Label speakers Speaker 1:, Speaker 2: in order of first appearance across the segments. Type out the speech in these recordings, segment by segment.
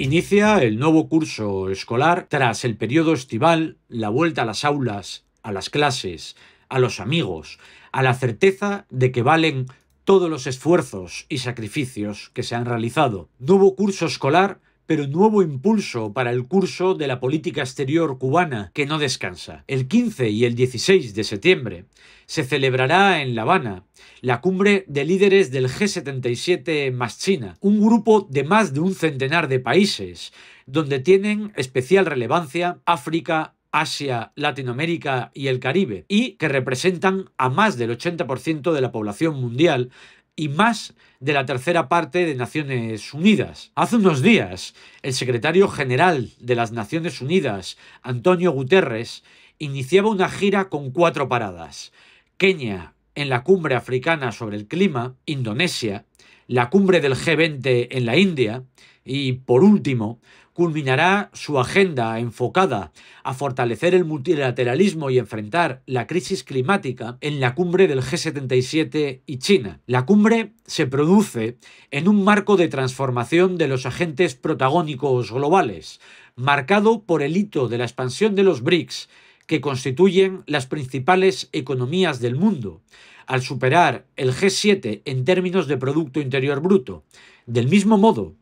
Speaker 1: Inicia el nuevo curso escolar tras el periodo estival, la vuelta a las aulas, a las clases, a los amigos, a la certeza de que valen todos los esfuerzos y sacrificios que se han realizado. Nuevo curso escolar pero nuevo impulso para el curso de la política exterior cubana que no descansa. El 15 y el 16 de septiembre se celebrará en La Habana la cumbre de líderes del G77 más China, un grupo de más de un centenar de países, donde tienen especial relevancia África, Asia, Latinoamérica y el Caribe, y que representan a más del 80% de la población mundial y más de la tercera parte de Naciones Unidas. Hace unos días, el secretario general de las Naciones Unidas, Antonio Guterres, iniciaba una gira con cuatro paradas. Kenia, en la cumbre africana sobre el clima, Indonesia, la cumbre del G20 en la India y, por último, culminará su agenda enfocada a fortalecer el multilateralismo y enfrentar la crisis climática en la cumbre del G77 y China. La cumbre se produce en un marco de transformación de los agentes protagónicos globales, marcado por el hito de la expansión de los BRICS que constituyen las principales economías del mundo, al superar el G7 en términos de Producto Interior Bruto. Del mismo modo,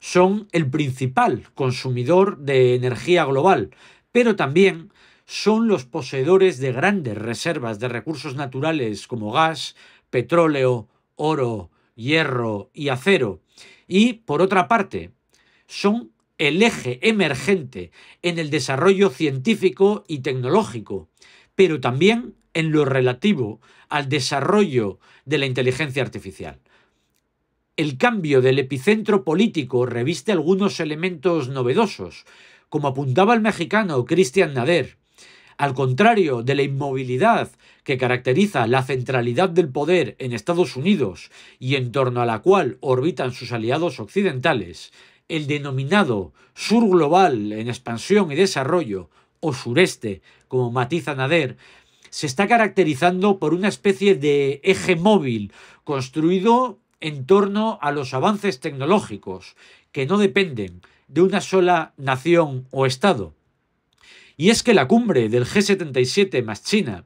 Speaker 1: son el principal consumidor de energía global, pero también son los poseedores de grandes reservas de recursos naturales como gas, petróleo, oro, hierro y acero. Y, por otra parte, son el eje emergente en el desarrollo científico y tecnológico, pero también en lo relativo al desarrollo de la inteligencia artificial. El cambio del epicentro político reviste algunos elementos novedosos, como apuntaba el mexicano Christian Nader. Al contrario de la inmovilidad que caracteriza la centralidad del poder en Estados Unidos y en torno a la cual orbitan sus aliados occidentales, el denominado sur global en expansión y desarrollo, o sureste, como matiza Nader, se está caracterizando por una especie de eje móvil construido en torno a los avances tecnológicos que no dependen de una sola nación o Estado. Y es que la cumbre del G77 más China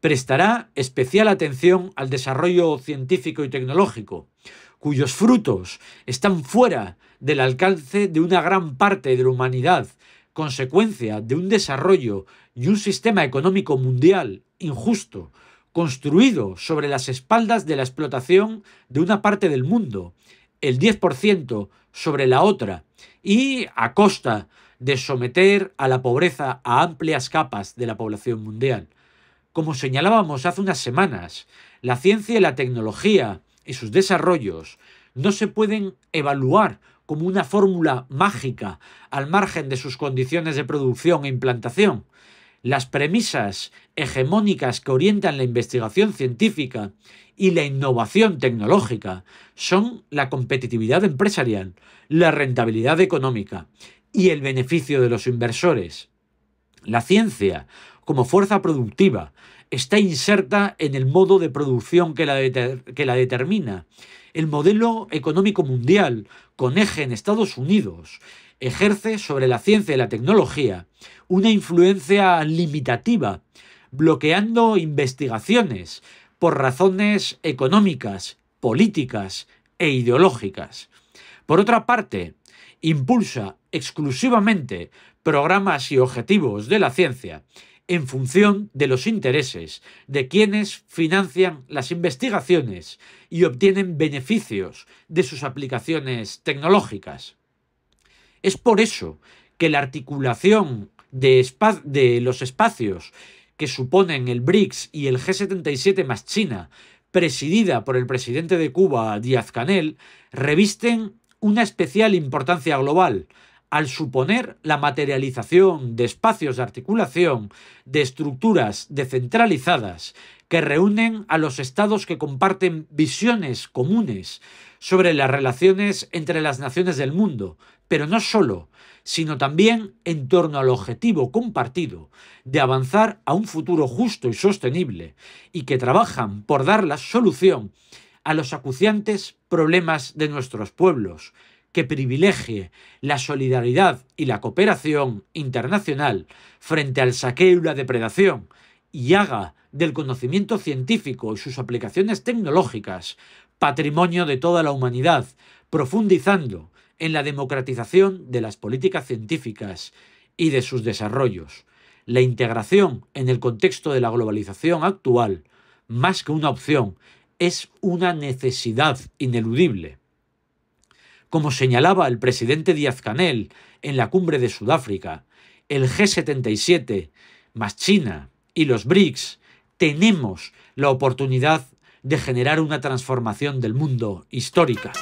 Speaker 1: prestará especial atención al desarrollo científico y tecnológico, cuyos frutos están fuera del alcance de una gran parte de la humanidad, consecuencia de un desarrollo y un sistema económico mundial injusto, construido sobre las espaldas de la explotación de una parte del mundo, el 10% sobre la otra, y a costa de someter a la pobreza a amplias capas de la población mundial. Como señalábamos hace unas semanas, la ciencia y la tecnología y sus desarrollos no se pueden evaluar como una fórmula mágica al margen de sus condiciones de producción e implantación. Las premisas hegemónicas que orientan la investigación científica y la innovación tecnológica son la competitividad empresarial, la rentabilidad económica y el beneficio de los inversores. La ciencia como fuerza productiva, está inserta en el modo de producción que la, determina. El modelo económico mundial, con eje en Estados Unidos, ejerce sobre la ciencia y la tecnología una influencia limitativa, bloqueando investigaciones por razones económicas, políticas e ideológicas. Por otra parte, impulsa exclusivamente programas y objetivos de la ciencia en función de los intereses de quienes financian las investigaciones y obtienen beneficios de sus aplicaciones tecnológicas. Es por eso que la articulación de, los espacios que suponen el BRICS y el G77 más China, presidida por el presidente de Cuba, Díaz Canel, revisten una especial importancia global, al suponer la materialización de espacios de articulación de estructuras descentralizadas que reúnen a los estados que comparten visiones comunes sobre las relaciones entre las naciones del mundo, pero no solo, sino también en torno al objetivo compartido de avanzar a un futuro justo y sostenible, y que trabajan por dar la solución a los acuciantes problemas de nuestros pueblos, que privilegie la solidaridad y la cooperación internacional frente al saqueo y la depredación y haga del conocimiento científico y sus aplicaciones tecnológicas patrimonio de toda la humanidad, profundizando en la democratización de las políticas científicas y de sus desarrollos. La integración en el contexto de la globalización actual, más que una opción, es una necesidad ineludible como señalaba el presidente Díaz Canel en la cumbre de Sudáfrica, el G77 más China y los BRICS, tenemos la oportunidad de generar una transformación del mundo histórica.